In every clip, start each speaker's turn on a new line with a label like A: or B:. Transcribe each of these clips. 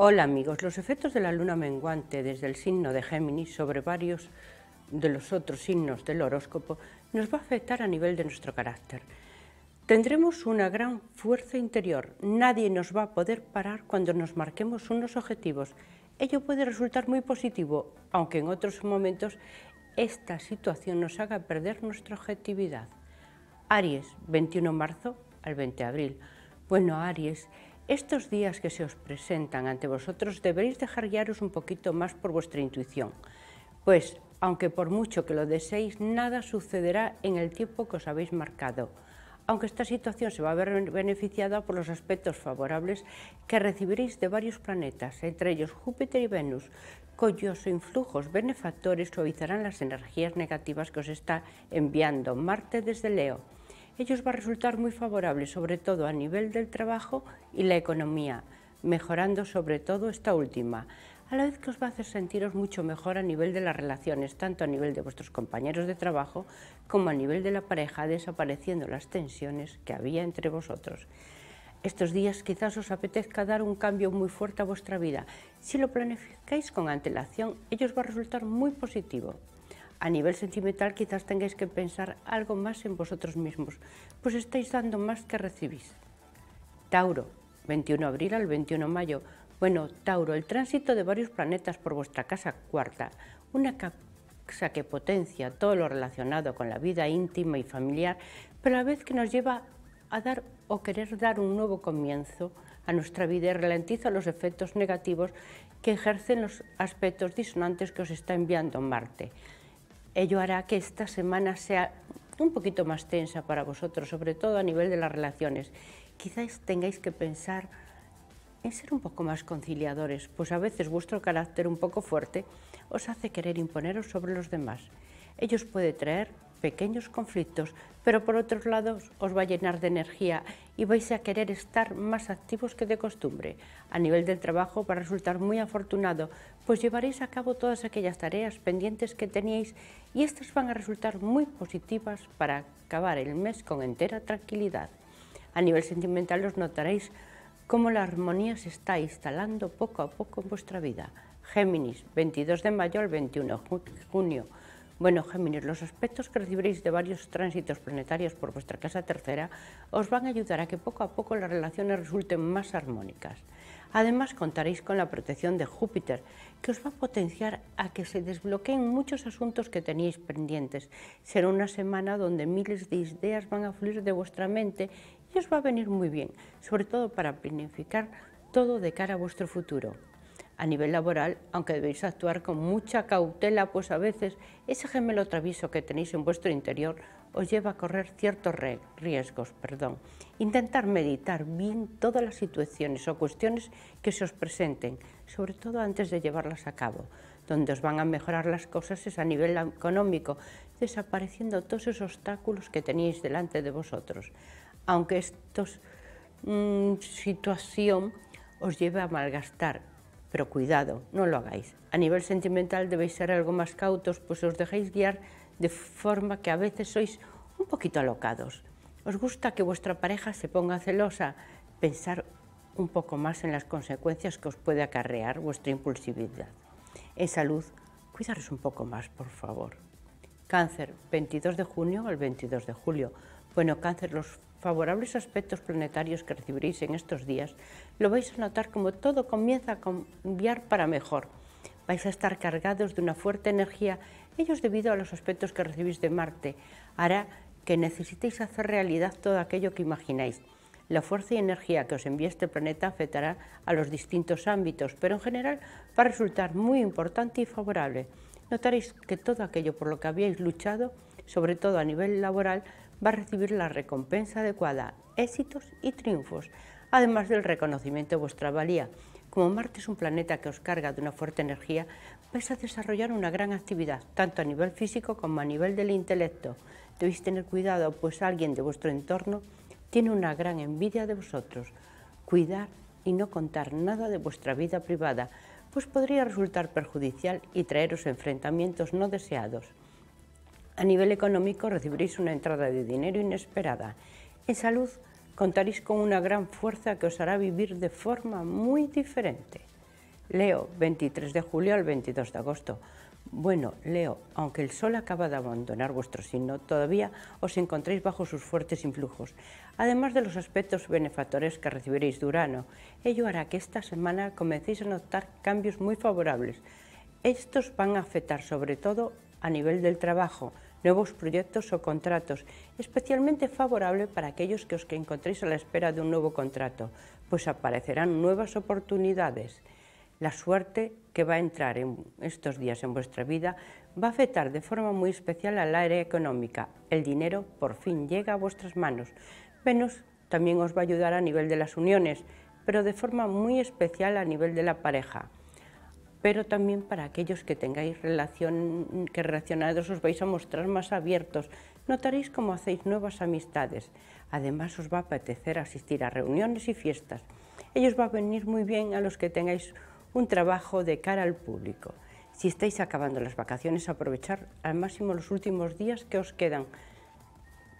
A: Hola amigos, los efectos de la luna menguante desde el signo de Géminis sobre varios de los otros signos del horóscopo nos va a afectar a nivel de nuestro carácter. Tendremos una gran fuerza interior, nadie nos va a poder parar cuando nos marquemos unos objetivos. Ello puede resultar muy positivo, aunque en otros momentos esta situación nos haga perder nuestra objetividad. Aries, 21 de marzo al 20 de abril. Bueno, Aries, estos días que se os presentan ante vosotros deberéis dejar guiaros un poquito más por vuestra intuición, pues aunque por mucho que lo deseéis, nada sucederá en el tiempo que os habéis marcado, aunque esta situación se va a ver beneficiada por los aspectos favorables que recibiréis de varios planetas, entre ellos Júpiter y Venus, cuyos influjos benefactores suavizarán las energías negativas que os está enviando Marte desde Leo ellos va a resultar muy favorable, sobre todo a nivel del trabajo y la economía, mejorando sobre todo esta última, a la vez que os va a hacer sentiros mucho mejor a nivel de las relaciones, tanto a nivel de vuestros compañeros de trabajo como a nivel de la pareja, desapareciendo las tensiones que había entre vosotros. Estos días quizás os apetezca dar un cambio muy fuerte a vuestra vida. Si lo planificáis con antelación, ellos va a resultar muy positivo a nivel sentimental quizás tengáis que pensar algo más en vosotros mismos, pues estáis dando más que recibís. Tauro, 21 de abril al 21 de mayo. Bueno, Tauro, el tránsito de varios planetas por vuestra casa cuarta, una casa que potencia todo lo relacionado con la vida íntima y familiar, pero a la vez que nos lleva a dar o querer dar un nuevo comienzo a nuestra vida y ralentiza los efectos negativos que ejercen los aspectos disonantes que os está enviando Marte. Ello hará que esta semana sea un poquito más tensa para vosotros, sobre todo a nivel de las relaciones. Quizás tengáis que pensar en ser un poco más conciliadores, pues a veces vuestro carácter un poco fuerte os hace querer imponeros sobre los demás. Ello os puede traer pequeños conflictos, pero por otros lados os va a llenar de energía y vais a querer estar más activos que de costumbre. A nivel del trabajo va a resultar muy afortunado, pues llevaréis a cabo todas aquellas tareas pendientes que teníais y estas van a resultar muy positivas para acabar el mes con entera tranquilidad. A nivel sentimental os notaréis cómo la armonía se está instalando poco a poco en vuestra vida. Géminis, 22 de mayo al 21 de junio bueno, Géminis, los aspectos que recibiréis de varios tránsitos planetarios por vuestra casa tercera os van a ayudar a que poco a poco las relaciones resulten más armónicas. Además, contaréis con la protección de Júpiter, que os va a potenciar a que se desbloqueen muchos asuntos que teníais pendientes. Será una semana donde miles de ideas van a fluir de vuestra mente y os va a venir muy bien, sobre todo para planificar todo de cara a vuestro futuro a nivel laboral, aunque debéis actuar con mucha cautela, pues a veces ese gemelo travieso que tenéis en vuestro interior os lleva a correr ciertos riesgos. Perdón. Intentar meditar bien todas las situaciones o cuestiones que se os presenten, sobre todo antes de llevarlas a cabo. Donde os van a mejorar las cosas es a nivel económico, desapareciendo todos esos obstáculos que tenéis delante de vosotros. Aunque esta mm, situación os lleve a malgastar pero cuidado, no lo hagáis. A nivel sentimental debéis ser algo más cautos, pues os dejáis guiar de forma que a veces sois un poquito alocados. Os gusta que vuestra pareja se ponga celosa, pensar un poco más en las consecuencias que os puede acarrear vuestra impulsividad. En salud, cuidaros un poco más, por favor. Cáncer, 22 de junio al 22 de julio. Bueno, cáncer, los favorables aspectos planetarios que recibiréis en estos días, lo vais a notar como todo comienza a cambiar para mejor. Vais a estar cargados de una fuerte energía, ellos debido a los aspectos que recibís de Marte. Hará que necesitéis hacer realidad todo aquello que imagináis. La fuerza y energía que os envía este planeta afectará a los distintos ámbitos, pero en general va a resultar muy importante y favorable. Notaréis que todo aquello por lo que habíais luchado, sobre todo a nivel laboral, va a recibir la recompensa adecuada, éxitos y triunfos, además del reconocimiento de vuestra valía. Como Marte es un planeta que os carga de una fuerte energía, vais a desarrollar una gran actividad, tanto a nivel físico como a nivel del intelecto. Debéis tener cuidado, pues alguien de vuestro entorno tiene una gran envidia de vosotros. Cuidar y no contar nada de vuestra vida privada, pues podría resultar perjudicial y traeros enfrentamientos no deseados. A nivel económico recibiréis una entrada de dinero inesperada. En salud contaréis con una gran fuerza que os hará vivir de forma muy diferente. Leo, 23 de julio al 22 de agosto. Bueno, Leo, aunque el sol acaba de abandonar vuestro signo, todavía os encontráis bajo sus fuertes influjos, además de los aspectos benefactores que recibiréis de Urano. Ello hará que esta semana comencéis a notar cambios muy favorables. Estos van a afectar sobre todo a nivel del trabajo, nuevos proyectos o contratos, especialmente favorable para aquellos que os encontréis a la espera de un nuevo contrato, pues aparecerán nuevas oportunidades. La suerte que va a entrar en estos días en vuestra vida va a afectar de forma muy especial al área económica. El dinero por fin llega a vuestras manos. Venus también os va a ayudar a nivel de las uniones, pero de forma muy especial a nivel de la pareja pero también para aquellos que tengáis relación, que relacionados os vais a mostrar más abiertos. Notaréis cómo hacéis nuevas amistades. Además, os va a apetecer asistir a reuniones y fiestas. Ellos va a venir muy bien a los que tengáis un trabajo de cara al público. Si estáis acabando las vacaciones, aprovechar al máximo los últimos días que os quedan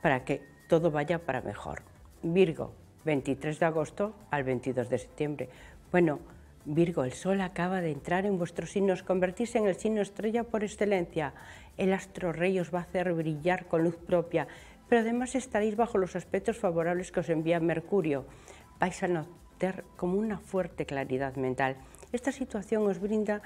A: para que todo vaya para mejor. Virgo, 23 de agosto al 22 de septiembre. Bueno, Virgo, el Sol acaba de entrar en vuestros signos, convertirse en el signo estrella por excelencia. El astro rey os va a hacer brillar con luz propia, pero además estaréis bajo los aspectos favorables que os envía Mercurio. Vais a notar como una fuerte claridad mental. Esta situación os brinda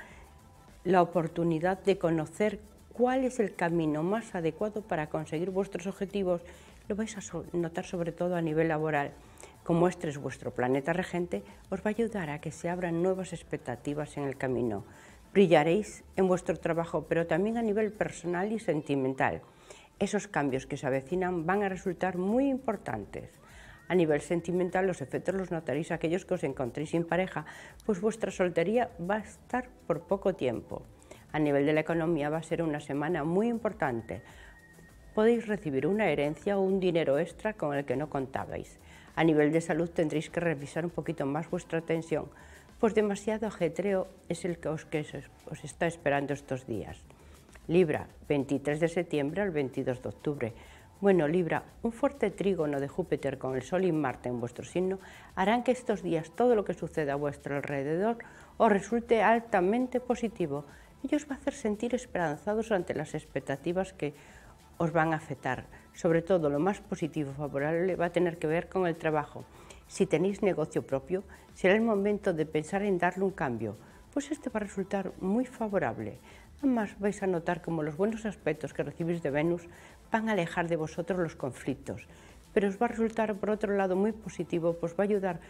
A: la oportunidad de conocer cuál es el camino más adecuado para conseguir vuestros objetivos. Lo vais a notar sobre todo a nivel laboral como este vuestro planeta regente, os va a ayudar a que se abran nuevas expectativas en el camino. Brillaréis en vuestro trabajo, pero también a nivel personal y sentimental. Esos cambios que se avecinan van a resultar muy importantes. A nivel sentimental, los efectos los notaréis aquellos que os encontréis sin pareja, pues vuestra soltería va a estar por poco tiempo. A nivel de la economía va a ser una semana muy importante. Podéis recibir una herencia o un dinero extra con el que no contabais. A nivel de salud tendréis que revisar un poquito más vuestra atención, pues demasiado ajetreo es el que os, que os está esperando estos días. Libra, 23 de septiembre al 22 de octubre. Bueno, Libra, un fuerte trígono de Júpiter con el Sol y Marte en vuestro signo harán que estos días todo lo que suceda a vuestro alrededor os resulte altamente positivo y os va a hacer sentir esperanzados ante las expectativas que os van a afectar. Sobre todo lo más positivo favorable va a tener que ver con el trabajo. Si tenéis negocio propio, será el momento de pensar en darle un cambio, pues este va a resultar muy favorable. Además vais a notar como los buenos aspectos que recibís de Venus van a alejar de vosotros los conflictos, pero os va a resultar por otro lado muy positivo, pues va a ayudar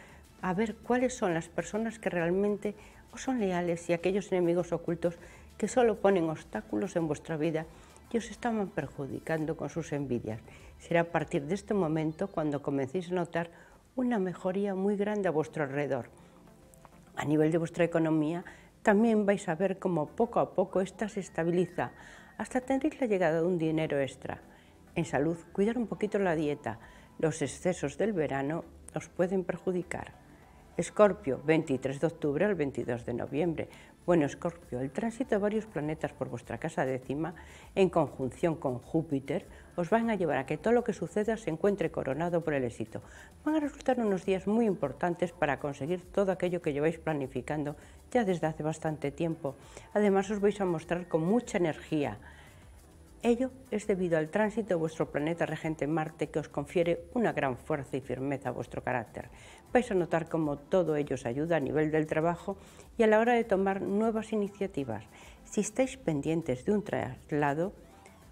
A: a ver cuáles son las personas que realmente os son leales y aquellos enemigos ocultos que solo ponen obstáculos en vuestra vida ellos estaban perjudicando con sus envidias. Será a partir de este momento cuando comencéis a notar una mejoría muy grande a vuestro alrededor. A nivel de vuestra economía, también vais a ver cómo poco a poco esta se estabiliza, hasta tendréis la llegada de un dinero extra. En salud, cuidar un poquito la dieta. Los excesos del verano os pueden perjudicar. Escorpio, 23 de octubre al 22 de noviembre. Bueno, Escorpio, el tránsito de varios planetas por vuestra casa décima, en conjunción con Júpiter, os van a llevar a que todo lo que suceda se encuentre coronado por el éxito. Van a resultar unos días muy importantes para conseguir todo aquello que lleváis planificando ya desde hace bastante tiempo. Además, os vais a mostrar con mucha energía, Ello es debido al tránsito de vuestro planeta regente Marte que os confiere una gran fuerza y firmeza a vuestro carácter. Vais a notar cómo todo ello os ayuda a nivel del trabajo y a la hora de tomar nuevas iniciativas. Si estáis pendientes de un traslado,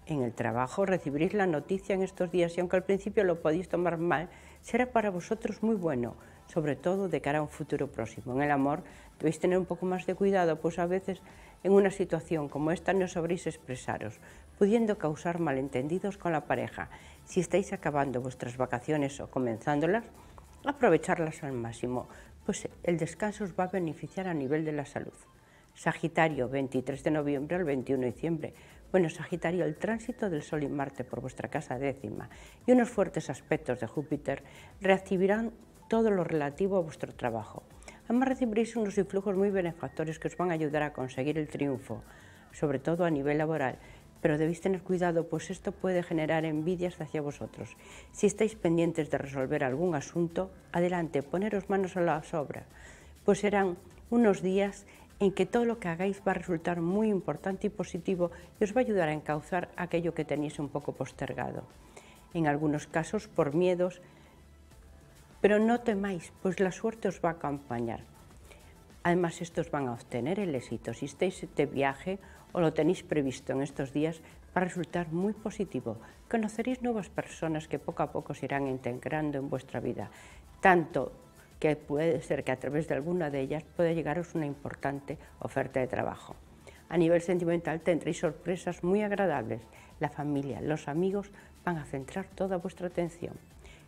A: en el trabajo recibiréis la noticia en estos días y aunque al principio lo podéis tomar mal, será para vosotros muy bueno, sobre todo de cara a un futuro próximo. En el amor debéis tener un poco más de cuidado, pues a veces en una situación como esta no sabréis expresaros, pudiendo causar malentendidos con la pareja. Si estáis acabando vuestras vacaciones o comenzándolas, aprovecharlas al máximo, pues el descanso os va a beneficiar a nivel de la salud. Sagitario, 23 de noviembre al 21 de diciembre. Bueno, Sagitario, el tránsito del Sol y Marte por vuestra casa décima y unos fuertes aspectos de Júpiter reactivarán todo lo relativo a vuestro trabajo. Además recibiréis unos influjos muy benefactores que os van a ayudar a conseguir el triunfo, sobre todo a nivel laboral, pero debéis tener cuidado, pues esto puede generar envidias hacia vosotros. Si estáis pendientes de resolver algún asunto, adelante, poneros manos a la obra, pues serán unos días en que todo lo que hagáis va a resultar muy importante y positivo y os va a ayudar a encauzar aquello que tenéis un poco postergado. En algunos casos por miedos, pero no temáis, pues la suerte os va a acompañar. Además, estos van a obtener el éxito. Si estáis de viaje o lo tenéis previsto en estos días, para resultar muy positivo. Conoceréis nuevas personas que poco a poco se irán integrando en vuestra vida, tanto que puede ser que a través de alguna de ellas pueda llegaros una importante oferta de trabajo. A nivel sentimental tendréis sorpresas muy agradables. La familia, los amigos van a centrar toda vuestra atención.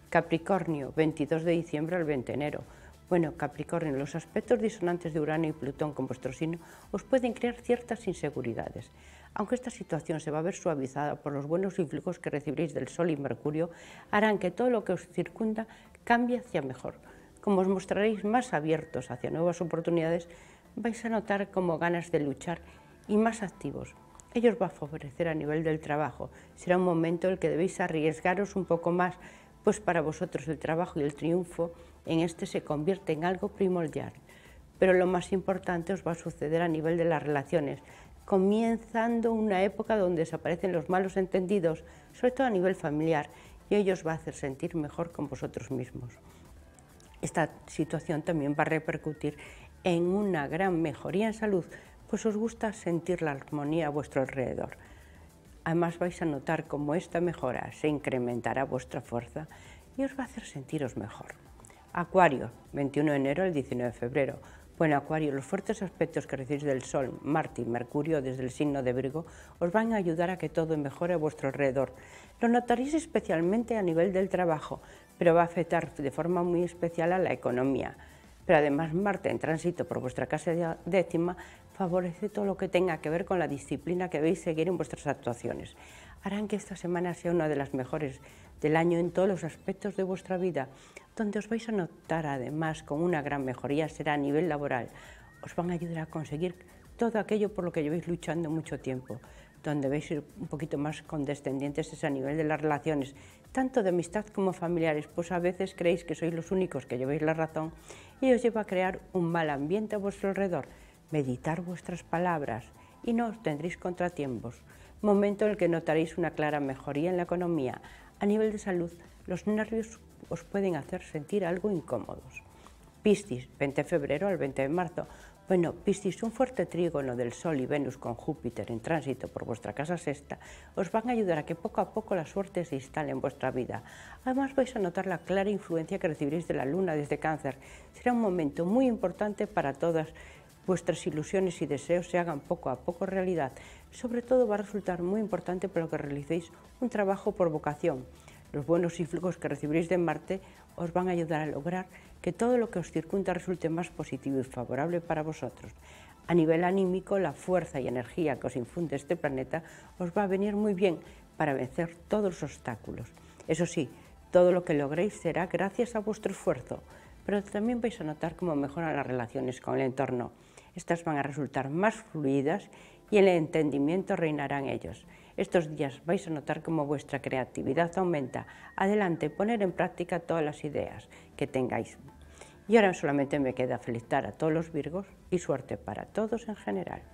A: Capricornio, 22 de diciembre al 20 de enero bueno, Capricornio, los aspectos disonantes de Urano y Plutón con vuestro signo os pueden crear ciertas inseguridades. Aunque esta situación se va a ver suavizada por los buenos influjos que recibiréis del Sol y Mercurio, harán que todo lo que os circunda cambie hacia mejor. Como os mostraréis más abiertos hacia nuevas oportunidades, vais a notar como ganas de luchar y más activos. Ellos os va a favorecer a nivel del trabajo. Será un momento en el que debéis arriesgaros un poco más pues para vosotros el trabajo y el triunfo en este se convierte en algo primordial. Pero lo más importante os va a suceder a nivel de las relaciones, comenzando una época donde desaparecen los malos entendidos, sobre todo a nivel familiar, y ello os va a hacer sentir mejor con vosotros mismos. Esta situación también va a repercutir en una gran mejoría en salud, pues os gusta sentir la armonía a vuestro alrededor. Además vais a notar cómo esta mejora se incrementará vuestra fuerza y os va a hacer sentiros mejor. Acuario, 21 de enero al 19 de febrero. Bueno, Acuario, los fuertes aspectos que recibís del Sol, Marte y Mercurio desde el signo de Virgo os van a ayudar a que todo mejore a vuestro alrededor. Lo notaréis especialmente a nivel del trabajo, pero va a afectar de forma muy especial a la economía pero además Marte en tránsito por vuestra casa décima favorece todo lo que tenga que ver con la disciplina que debéis seguir en vuestras actuaciones. Harán que esta semana sea una de las mejores del año en todos los aspectos de vuestra vida, donde os vais a notar además con una gran mejoría será a nivel laboral. Os van a ayudar a conseguir todo aquello por lo que lleváis luchando mucho tiempo, donde vais a ir un poquito más condescendientes es a nivel de las relaciones, tanto de amistad como familiares, pues a veces creéis que sois los únicos que lleváis la razón y os lleva a crear un mal ambiente a vuestro alrededor. Meditar vuestras palabras y no os tendréis contratiempos. Momento en el que notaréis una clara mejoría en la economía. A nivel de salud, los nervios os pueden hacer sentir algo incómodos. Piscis, 20 de febrero al 20 de marzo. Bueno, Piscis, un fuerte trígono del Sol y Venus con Júpiter en tránsito por vuestra casa sexta os van a ayudar a que poco a poco la suerte se instale en vuestra vida. Además vais a notar la clara influencia que recibiréis de la Luna desde Cáncer. Será un momento muy importante para todas vuestras ilusiones y deseos se hagan poco a poco realidad. Sobre todo va a resultar muy importante para que realicéis un trabajo por vocación. Los buenos influjos que recibiréis de Marte os van a ayudar a lograr que todo lo que os circunda resulte más positivo y favorable para vosotros. A nivel anímico, la fuerza y energía que os infunde este planeta os va a venir muy bien para vencer todos los obstáculos. Eso sí, todo lo que logréis será gracias a vuestro esfuerzo, pero también vais a notar cómo mejoran las relaciones con el entorno. Estas van a resultar más fluidas y el entendimiento reinará en ellos. Estos días vais a notar cómo vuestra creatividad aumenta. Adelante, poner en práctica todas las ideas que tengáis. Y ahora solamente me queda felicitar a todos los Virgos y suerte para todos en general.